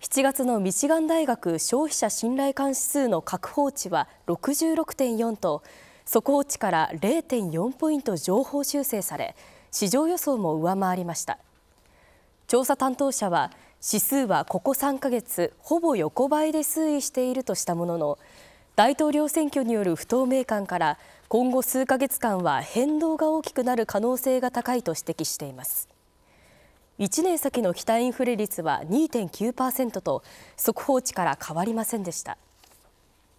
7月のミシガン大学消費者信頼感指数の確保値は66.4と速報値から0.4ポイント上方修正され市場予想も上回りました調査担当者は指数はここ3ヶ月ほぼ横ばいで推移しているとしたものの大統領選挙による不透明感から今後数ヶ月間は変動が大きくなる可能性が高いと指摘しています1年先の北インフレ率は2.9％と速報値から変わりませんでした。